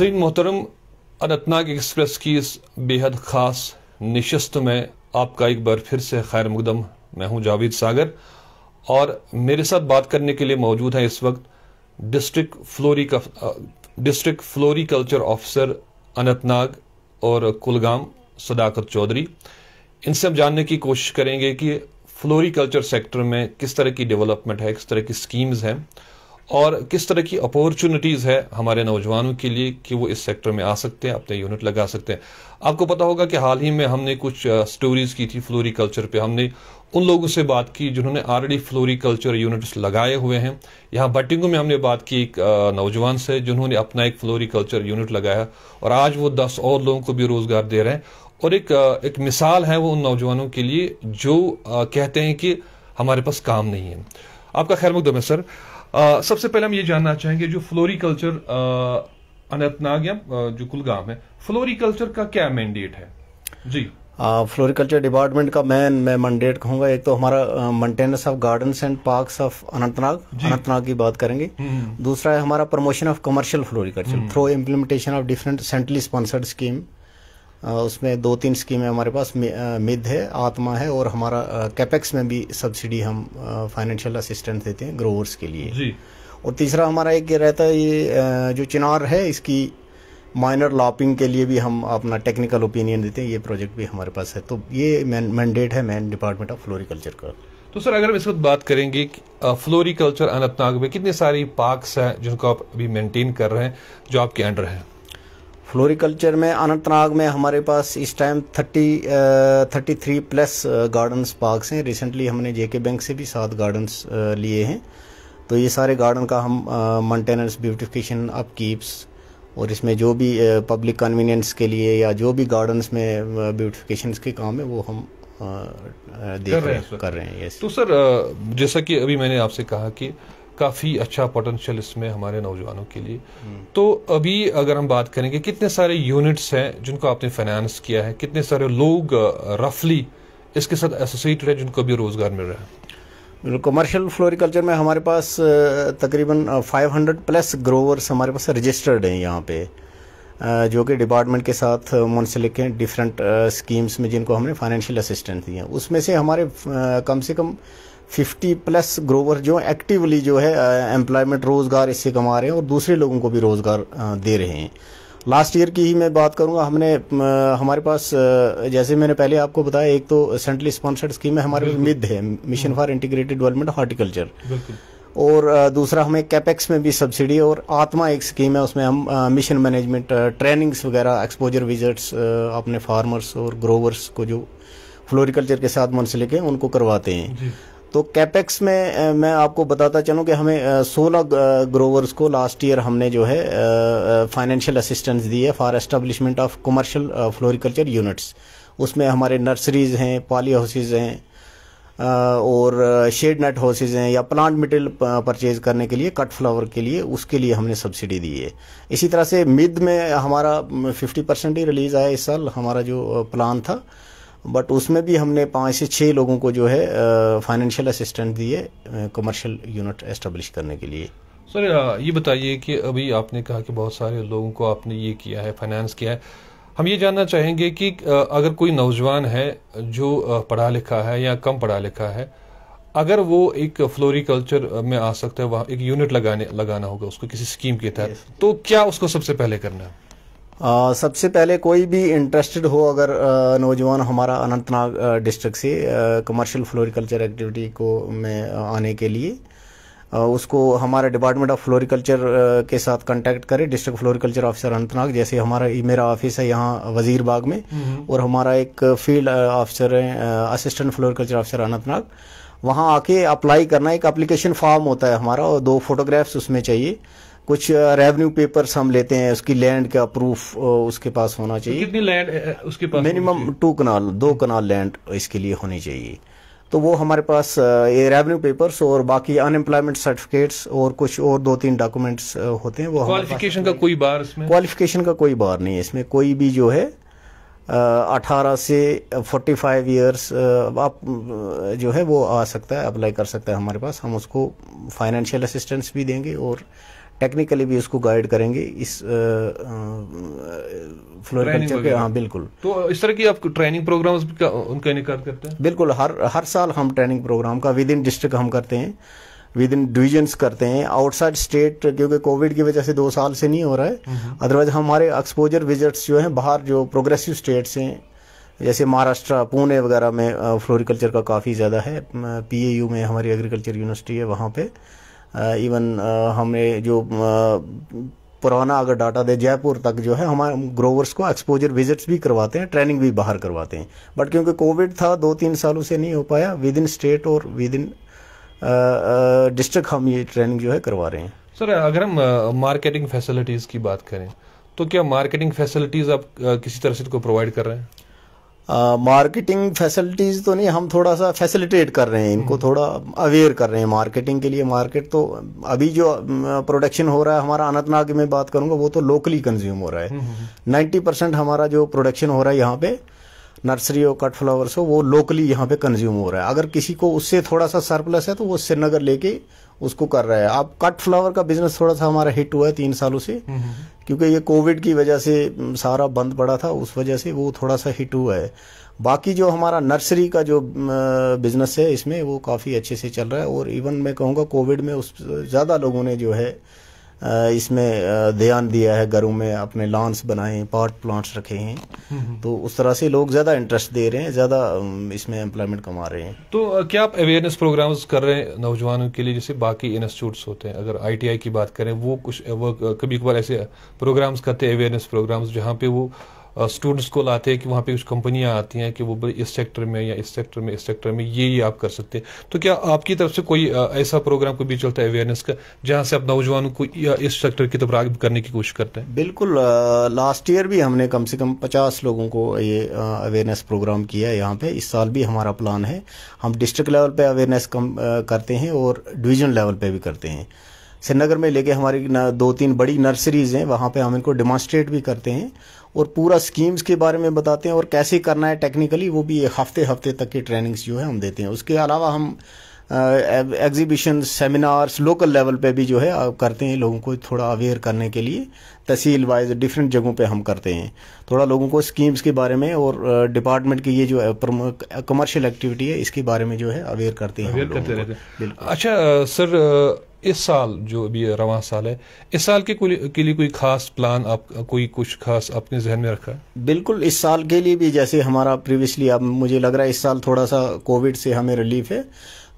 नाजरीन मोहतरम अनंतनाग एक्सप्रेस की इस बेहद ख़ास नशस्त में आपका एक बार फिर से खैर मुकदम मैं हूं जावेद सागर और मेरे साथ बात करने के लिए मौजूद हैं इस वक्त डिस्ट्रिक्ट फ्लोरी का district floriculture officer Anantnag और कुलगाम सदाकत चौधरी इनसे हम जानने की कोशिश करेंगे कि फ्लोरी कल्चर सेक्टर में किस तरह की डेवलपमेंट है किस तरह की स्कीम्स हैं और किस तरह की अपॉर्चुनिटीज़ है हमारे नौजवानों के लिए कि वो इस सेक्टर में आ सकते हैं अपने यूनिट लगा सकते हैं आपको पता होगा कि हाल ही में हमने कुछ स्टोरीज की थी फ्लोरी कल्चर पे हमने उन लोगों से बात की जिन्होंने ऑलरेडी फ्लोरी कल्चर यूनिट्स लगाए हुए हैं यहाँ बटिंगो में हमने बात की एक नौजवान से जिन्होंने अपना एक फ्लोरी कल्चर यूनिट लगाया और आज वो दस और लोगों को भी रोज़गार दे रहे हैं और एक एक मिसाल है वो उन नौजवानों के लिए जो कहते हैं कि हमारे पास काम नहीं है आपका खैर मुकदम है सर सबसे पहले हम ये जानना चाहेंगे जो फ्लोरिकल्चर अनंतनाग या जो कुलगाम है फ्लोरिकल्चर का क्या मैंडेट है जी फ्लोरिकल्चर डिपार्टमेंट का मैं मैं मंडेट कहूंगा एक तो हमारा maintenance of garden and parks of Anantnag Anantnag की बात करेंगे हम्म, हम्म। दूसरा है हमारा promotion of commercial floriculture through implementation of different centrally sponsored scheme उसमें दो तीन स्कीमें हमारे पास मिद है आत्मा है और हमारा कैपेक्स में भी सब्सिडी हम फाइनेंशियल असिस्टेंस देते हैं ग्रोवर्स के लिए जी। और तीसरा हमारा एक रहता है ये जो चिनार है इसकी माइनर लॉपिंग के लिए भी हम अपना टेक्निकल ओपिनियन देते हैं ये प्रोजेक्ट भी हमारे पास है तो ये मैंडेट है मैन डिपार्टमेंट ऑफ फ्लोरिकल्चर का तो सर अगर हम इस वक्त बात करेंगे फ्लोरिकल्चर अनंतनाग में कितने सारी पार्क्स हैं जिनको आप अभी मेंटेन कर रहे हैं जो आपके अंडर हैं फ्लोरिकल्चर में अनंतनाग में हमारे पास इस time thirty thirty three plus gardens parks हैं रिसेंटली हमने जेके बैंक से भी सात गार्डन्स uh, लिए हैं तो ये सारे गार्डन का हम मेंटेनेंस ब्यूटिफिकेशन अपकीप्स और इसमें जो भी पब्लिक uh, कन्वीनियंस के लिए या जो भी गार्डन्स में ब्यूटिफिकेशन uh, के काम है वो हम देख कर रहे हैं कर रहे हैं तो सर जैसा कि अभी मैंने आपसे कहा कि काफ़ी अच्छा पोटेंशियल इसमें हमारे नौजवानों के लिए हम्म। तो अभी अगर हम बात करेंगे कितने सारे यूनिट्स हैं जिनको आपने फाइनेंस किया है कितने सारे लोग रफली इसके साथ एसोसिएटेड है जिनको अभी रोज़गार मिल रहा है कमर्शियल फ्लोरिकल्चर में हमारे पास तकरीबन 500 प्लस ग्रोवर्स हमारे पास रजिस्टर्ड हैं यहाँ पे जो कि डिपार्टमेंट के साथ मुंसलिक हैं डिफरेंट स्कीम्स में जिनको हमने फाइनेंशियल असिस्टेंस दी है उसमें से हमारे कम से कम फिफ्टी प्लस ग्रोवर जो एक्टिवली जो है एम्प्लॉयमेंट रोज़गार इससे कमा रहे हैं और दूसरे लोगों को भी रोज़गार दे रहे हैं लास्ट ईयर की ही मैं बात करूंगा हमने हमारे पास जैसे मैंने पहले आपको बताया एक तो सेंट्रली स्पॉन्सर्ड स्कीम है हमारे मिद है mission for integrated development horticulture और दूसरा हमें कैपेक्स में भी सब्सिडी और आत्मा एक स्कीम है उसमें हम मिशन मैनेजमेंट ट्रेनिंग्स वगैरह एक्सपोजर विजिट्स अपने फार्मर्स और ग्रोवर्स को जो फ्लोरिकल्चर के साथ मुंसलिक है उनको करवाते हैं तो कैपेक्स में मैं आपको बताता चलूँ कि हमें 16 ग्रोवर्स को लास्ट ईयर हमने जो है फाइनेंशियल असिस्टेंस दी है for establishment of commercial floriculture units उसमें हमारे नर्सरीज हैं पाली हाउसेज हैं और शेड नट हाउसेज हैं या प्लांट मटेरियल परचेज करने के लिए कट फ्लावर के लिए उसके लिए हमने सब्सिडी दी है इसी तरह से मिद में हमारा 50 परसेंट ही रिलीज आया इस साल हमारा जो प्लान था बट उसमें भी हमने पाँच से छः लोगों को जो है फाइनेंशियल असिस्टेंट दिए कमर्शियल यूनिट एस्टेब्लिश करने के लिए सर ये बताइए कि अभी आपने कहा कि बहुत सारे लोगों को आपने ये किया है फाइनेंस किया है हम ये जानना चाहेंगे कि अगर कोई नौजवान है जो पढ़ा लिखा है या कम पढ़ा लिखा है अगर वो एक फ्लोरिकल्चर में आ सकता है वहाँ एक यूनिट लगाने लगाना होगा उसको किसी स्कीम के तहत तो क्या उसको सबसे पहले करना है सबसे पहले कोई भी इंटरेस्टेड हो अगर नौजवान हमारा अनंतनाग डिस्ट्रिक्ट से कमर्शियल फ्लोरिकल्चर एक्टिविटी को में आने के लिए उसको हमारे डिपार्टमेंट ऑफ फ्लोरिकल्चर के साथ कांटेक्ट करें डिस्ट्रिक्ट फ्लोरिकल्चर ऑफिसर अनंतनाग जैसे हमारा मेरा ऑफिस है यहाँ वजीर बाग में और हमारा एक फील्ड ऑफिसर है असिस्टेंट फ्लोरिकल्चर ऑफिसर अनंतनाग वहाँ आके अप्लाई करना एक अप्लीकेशन फॉर्म होता है हमारा और दो फोटोग्राफ्स उसमें चाहिए कुछ रेवेन्यू पेपर्स हम लेते हैं उसकी लैंड का प्रूफ उसके पास होना तो चाहिए कितनी लैंड उसके पास मिनिमम टू कनाल दो कनाल लैंड इसके लिए होनी चाहिए तो वो हमारे पास ये रेवेन्यू पेपर्स और बाकी अनएम्प्लॉयमेंट सर्टिफिकेट्स और कुछ और दो तीन डॉक्यूमेंट्स होते हैं वो क्वालिफिकेशन का कोई बार इसमें क्वालिफिकेशन का कोई बार नहीं है इसमें कोई भी जो है अठारह से फोर्टी फाइव ईयर्स आप जो है वो आ सकता है अप्लाई कर सकता है हमारे पास हम उसको फाइनेंशियल असिस्टेंस भी देंगे और टेक्निकली भी इसको गाइड करेंगे इस फ्लोरिकल्चर के हाँ बिल्कुल तो इस तरह की आप ट्रेनिंग प्रोग्राम उनका निकाल करते हैं बिल्कुल हर हर साल हम ट्रेनिंग प्रोग्राम का विद इन डिस्ट्रिक्ट हम करते हैं विद इन डिविजन्स करते हैं आउटसाइड स्टेट क्योंकि कोविड की वजह से दो साल से नहीं हो रहा है अदरवाइज हमारे एक्सपोजर विजिट्स जो हैं बाहर जो प्रोग्रेसिव स्टेट्स हैं जैसे महाराष्ट्र पुणे वगैरह में फ्लोरिकल्चर का काफ़ी ज़्यादा है पीएयू में हमारी एग्रीकल्चर यूनिवर्सिटी है वहाँ पे इवन हमें जो पुराना अगर डाटा दे जयपुर तक जो है हमारे ग्रोवर्स को एक्सपोजर विजिट्स भी करवाते हैं ट्रेनिंग भी बाहर करवाते हैं बट क्योंकि कोविड था दो तीन सालों से नहीं हो पाया विद इन स्टेट और विद इन डिस्ट्रिक्ट हम ये ट्रेनिंग जो है करवा रहे हैं सर अगर हम मार्केटिंग फैसिलिटीज़ की बात करें तो क्या मार्केटिंग फैसिलिटीज़ आप किसी तरह से प्रोवाइड कर रहे हैं मार्केटिंग फैसिलिटीज तो नहीं हम थोड़ा सा फैसिलिटेट कर रहे हैं इनको हम्म। थोड़ा अवेयर कर रहे हैं मार्केटिंग के लिए मार्केट तो अभी जो प्रोडक्शन हो रहा है हमारा अनंतनाग में बात करूंगा वो तो लोकली कंज्यूम हो रहा है नाइन्टी हम्म, परसेंट हम्म। हमारा जो प्रोडक्शन हो रहा है यहाँ पे नर्सरी हो कट फ्लावर्स हो वो लोकली यहाँ पे कंज्यूम हो रहा है अगर किसी को उससे थोड़ा सा सरप्लस है तो वो श्रीनगर लेके उसको कर रहा है आप कट फ्लावर का बिजनेस थोड़ा सा हमारा हिट हुआ है तीन सालों से हम्म, हम्म। क्योंकि ये कोविड की वजह से सारा बंद पड़ा था उस वजह से वो थोड़ा सा हिट हुआ है बाकी जो हमारा नर्सरी का जो बिजनेस है इसमें वो काफ़ी अच्छे से चल रहा है और इवन मैं कहूँगा कोविड में उस ज़्यादा लोगों ने जो है इसमें ध्यान दिया है घरों में अपने लॉन्स बनाए हैं पॉट प्लांट्स रखे हैं तो उस तरह से लोग ज़्यादा इंटरेस्ट दे रहे हैं ज़्यादा इसमें एम्प्लॉयमेंट कमा रहे हैं तो क्या आप अवेयरनेस प्रोग्राम्स कर रहे हैं नौजवानों के लिए जैसे बाकी इंस्टीट्यूट होते हैं अगर आई की बात करें वो कुछ वो कभी कभार ऐसे प्रोग्राम्स करते हैं अवेयरनेस प्रोग्राम्स जहाँ पे वो स्टूडेंट्स को लाते हैं कि वहाँ पे कुछ कंपनियाँ आती हैं कि वो इस सेक्टर में या इस सेक्टर में इस सेक्टर में ये ही आप कर सकते हैं तो क्या आपकी तरफ से कोई ऐसा प्रोग्राम को भी चलता है अवेयरनेस का जहाँ से आप नौजवानों को इस सेक्टर की तरफ रागब करने की कोशिश करते हैं बिल्कुल लास्ट ईयर भी हमने कम से कम पचास लोगों को ये अवेयरनेस प्रोग्राम किया है यहाँ पर इस साल भी हमारा प्लान है हम डिस्ट्रिक्ट लेवल पर अवेयरनेस कम करते हैं और डिविजन लेवल पर भी करते हैं श्रीनगर में लेके हमारी दो तीन बड़ी नर्सरीज हैं वहाँ पे हम इनको डिमॉन्स्ट्रेट भी करते हैं और पूरा स्कीम्स के बारे में बताते हैं और कैसे करना है टेक्निकली वो भी हफ्ते हफ्ते तक की ट्रेनिंग्स जो है हम देते हैं उसके अलावा हम एग्जीबिशन सेमिनार्स लोकल लेवल पे भी जो है करते हैं लोगों को थोड़ा अवेयर करने के लिए तहसील वाइज डिफरेंट जगहों पे हम करते हैं थोड़ा लोगों को स्कीम्स के बारे में और डिपार्टमेंट की ये जो कमर्शियल एक्टिविटी है इसके बारे में जो है अवेयर करते हैं अवेयर करते रहते हैं अच्छा सर इस साल जो अभी रवा साल है इस साल के, के लिए कोई खास प्लान आप कोई कुछ खास आपने जहन में रखा है बिल्कुल इस साल के लिए भी जैसे हमारा प्रीवियसली अब मुझे लग रहा है इस साल थोड़ा सा कोविड से हमें रिलीफ है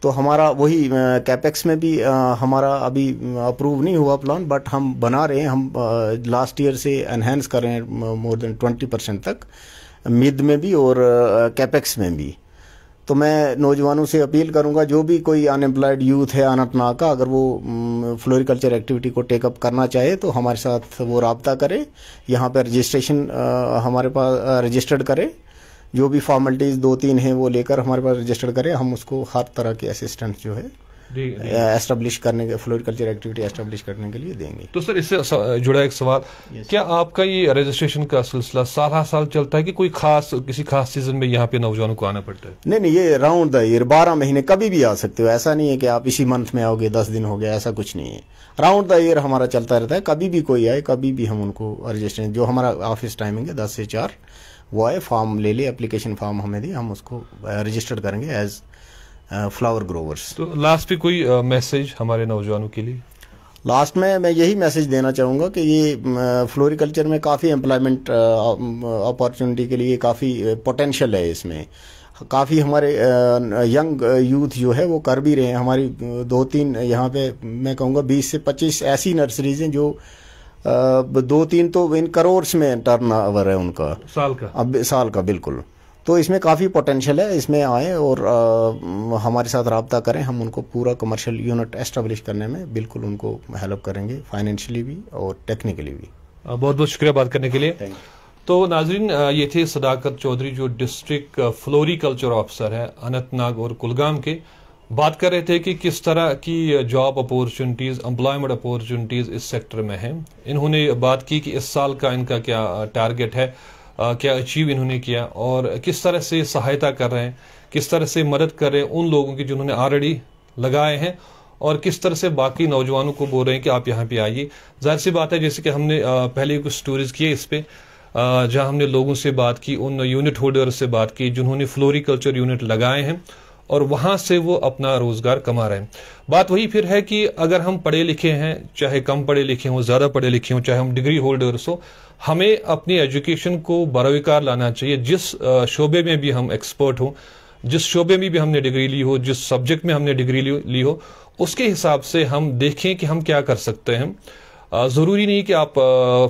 तो हमारा वही कैपेक्स में भी आ, हमारा अभी अप्रूव नहीं हुआ प्लान बट हम बना रहे हैं हम लास्ट ईयर से एनहेंस कर रहे हैं मोर देन ट्वेंटी परसेंट तक मिद में भी और कैपेक्स में भी तो मैं नौजवानों से अपील करूंगा जो भी कोई अनएम्प्लॉयड यूथ है अनंतनाग का अगर वो फ्लोरिकल्चर mm, एक्टिविटी को टेकअप करना चाहे तो हमारे साथ वो रबता करे यहाँ पर रजिस्ट्रेशन हमारे पास रजिस्टर्ड करे जो भी फॉर्मेलिटीज़ दो तीन हैं वो लेकर हमारे पास रजिस्टर्ड करें हम उसको हर तरह के असिस्टेंट जो है एस्टेब्लिश करने के फ्लोर कल्चर एक्टिविटी एस्टेब्लिश करने के लिए देंगे तो सर इससे जुड़ा एक सवाल क्या आपका ये रजिस्ट्रेशन का सिलसिला सारा साल चलता है कि कोई खास किसी खास सीजन में यहाँ पे नौजवानों को आना पड़ता है नहीं नहीं ये राउंड द ईयर बारह महीने कभी भी आ सकते हो ऐसा नहीं है कि आप इसी मंथ में आओगे दस दिन हो गया ऐसा कुछ नहीं है राउंड द ईयर हमारा चलता रहता है कभी भी कोई आए कभी भी हम उनको रजिस्ट्रेशन जो हमारा ऑफिस टाइमिंग है दस से चार वो आए फॉर्म ले ले एप्लीकेशन फॉर्म हमें दी हम उसको रजिस्टर्ड करेंगे एज़ फ्लावर ग्रोवर्स तो लास्ट पे कोई मैसेज हमारे नौजवानों के लिए लास्ट में मैं यही मैसेज देना चाहूँगा कि ये फ्लोरिकल्चर में काफ़ी एम्प्लॉयमेंट अपॉर्चुनिटी के लिए काफ़ी पोटेंशियल है इसमें काफ़ी हमारे यंग यूथ जो है वो कर भी रहे हैं हमारी दो तीन यहाँ पे मैं कहूँगा बीस से पच्चीस ऐसी नर्सरीज हैं जो दो तीन तो इन करोड़ में टर्न ओवर है उनका साल का अब साल का बिल्कुल तो इसमें काफ़ी पोटेंशियल है इसमें आए और आ, हमारे साथ रबता करें हम उनको पूरा कमर्शियल यूनिट एस्टेब्लिश करने में बिल्कुल उनको हेल्प करेंगे फाइनेंशियली भी और टेक्निकली भी बहुत बहुत शुक्रिया बात करने के लिए तो नाजरीन ये थे सदाकत चौधरी जो डिस्ट्रिक्ट फ्लोरी कल्चर ऑफिसर है अनंतनाग और कुलगाम के बात कर रहे थे कि किस तरह की जॉब अपॉर्चुनिटीज़ एम्प्लॉयमेंट अपॉर्चुनिटीज़ इस सेक्टर में हैं इन्होंने बात की कि इस साल का इनका क्या टारगेट है क्या अचीव इन्होंने किया और किस तरह से सहायता कर रहे हैं किस तरह से मदद कर रहे हैं उन लोगों की जिन्होंने ऑलरेडी लगाए हैं और किस तरह से बाकी नौजवानों को बोल रहे हैं कि आप यहाँ पे आइए जाहिर सी बात है जैसे कि हमने पहले कुछ स्टोरीज किए इस पर जहाँ हमने लोगों से बात की उन यूनिट होल्डर से बात की जिन्होंने फ्लोरिकल्चर यूनिट लगाए हैं और वहां से वो अपना रोज़गार कमा रहे हैं बात वही फिर है कि अगर हम पढ़े लिखे हैं चाहे कम पढ़े लिखे हों ज़्यादा पढ़े लिखे हों चाहे हम डिग्री होल्डर्स हो हमें अपनी एजुकेशन को बरविकार लाना चाहिए जिस शोबे में भी हम एक्सपर्ट हों जिस शोबे में भी हमने डिग्री ली हो जिस सब्जेक्ट में हमने डिग्री ली हो उसके हिसाब से हम देखें कि हम क्या कर सकते हैं ज़रूरी नहीं कि आप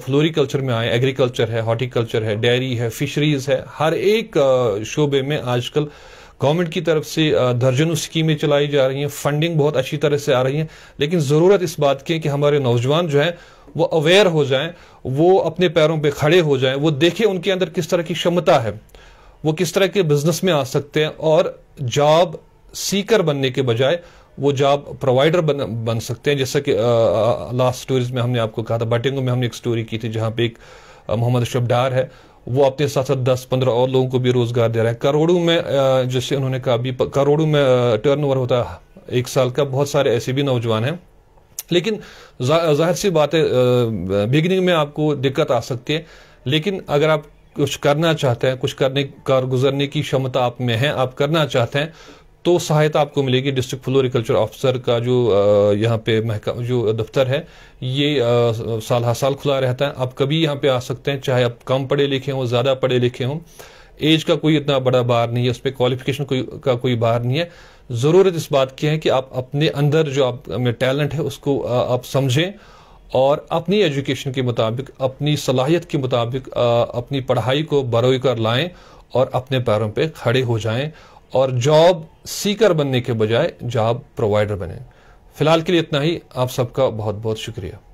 फ्लोरिकल्चर में आए एग्रीकल्चर है हॉर्टिकल्चर है डेयरी है फिशरीज़ है हर एक शोबे में आजकल गवर्नमेंट की तरफ से दर्जनों स्कीमें चलाई जा रही हैं फंडिंग बहुत अच्छी तरह से आ रही है लेकिन ज़रूरत इस बात की है कि हमारे नौजवान जो है वो अवेयर हो जाएं वो अपने पैरों पे खड़े हो जाएं वो देखें उनके अंदर किस तरह की क्षमता है वो किस तरह के बिजनेस में आ सकते हैं और जॉब सीकर बनने के बजाय वो जॉब प्रोवाइडर बन बन सकते हैं जैसा कि लास्ट स्टोरीज में हमने आपको कहा था बटिंगो में हमने एक स्टोरी की थी जहाँ पे एक मोहम्मद शबडार है वो अपने साथ साथ दस पंद्रह और लोगों को भी रोज़गार दे रहे हैं करोड़ों में जैसे उन्होंने कहा अभी करोड़ों में टर्नओवर होता है एक साल का बहुत सारे ऐसे भी नौजवान हैं लेकिन जाहिर सी बात है बिगिनिंग में आपको दिक्कत आ सकती है लेकिन अगर आप कुछ करना चाहते हैं कुछ करने कार गुजरने की क्षमता आप में है आप करना चाहते हैं तो सहायता आपको मिलेगी डिस्ट्रिक्ट फ्लोरिकल्चर ऑफिसर का जो यहाँ पे महका जो दफ्तर है ये साल हर साल खुला रहता है आप कभी यहाँ पे आ सकते हैं चाहे आप कम पढ़े लिखे हों ज़्यादा पढ़े लिखे हों एज का कोई इतना बड़ा बार नहीं है उस पर क्वालिफिकेशन कोई का कोई बार नहीं है ज़रूरत इस बात की है कि आप अपने अंदर जो आप में टैलेंट है उसको आप समझें और अपनी एजुकेशन के मुताबिक अपनी सलाहियत के मुताबिक अपनी पढ़ाई को बरोई कर लाएं और अपने पैरों पे खड़े हो जाएं और जॉब सीकर बनने के बजाय जॉब प्रोवाइडर बने फिलहाल के लिए इतना ही आप सबका बहुत बहुत शुक्रिया